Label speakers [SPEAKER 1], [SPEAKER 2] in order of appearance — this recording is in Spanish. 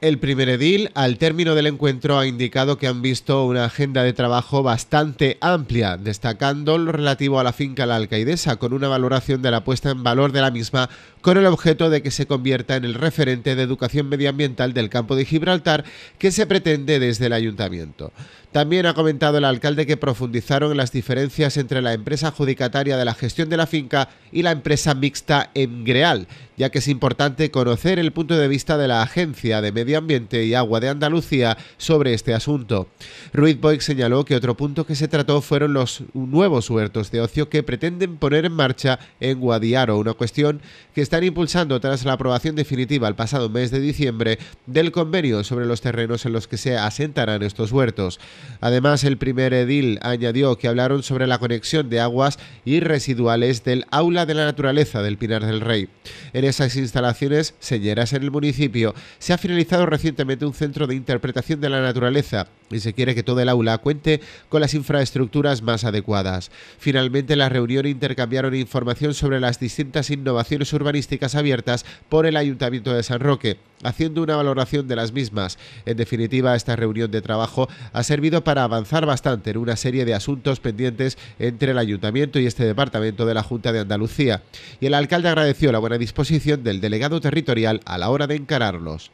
[SPEAKER 1] El primer edil, al término del encuentro, ha indicado que han visto una agenda de trabajo bastante amplia, destacando lo relativo a la finca La Alcaidesa, con una valoración de la puesta en valor de la misma con el objeto de que se convierta en el referente de educación medioambiental del campo de Gibraltar que se pretende desde el ayuntamiento. También ha comentado el alcalde que profundizaron en las diferencias entre la empresa adjudicataria de la gestión de la finca y la empresa mixta Greal... ya que es importante conocer el punto de vista de la Agencia de Medio Ambiente y Agua de Andalucía sobre este asunto. Ruiz Boix señaló que otro punto que se trató fueron los nuevos huertos de ocio que pretenden poner en marcha en Guadiaro, una cuestión que están impulsando tras la aprobación definitiva el pasado mes de diciembre del convenio sobre los terrenos en los que se asentarán estos huertos. Además, el primer edil añadió que hablaron sobre la conexión de aguas y residuales del aula de la naturaleza del Pinar del Rey. En esas instalaciones señeras en el municipio se ha finalizado recientemente un centro de interpretación de la naturaleza y se quiere que todo el aula cuente con las infraestructuras más adecuadas. Finalmente, la reunión intercambiaron información sobre las distintas innovaciones urbanísticas abiertas por el Ayuntamiento de San Roque, haciendo una valoración de las mismas. En definitiva, esta reunión de trabajo ha servido para avanzar bastante en una serie de asuntos pendientes entre el Ayuntamiento y este departamento de la Junta de Andalucía. Y el alcalde agradeció la buena disposición del delegado territorial a la hora de encararlos.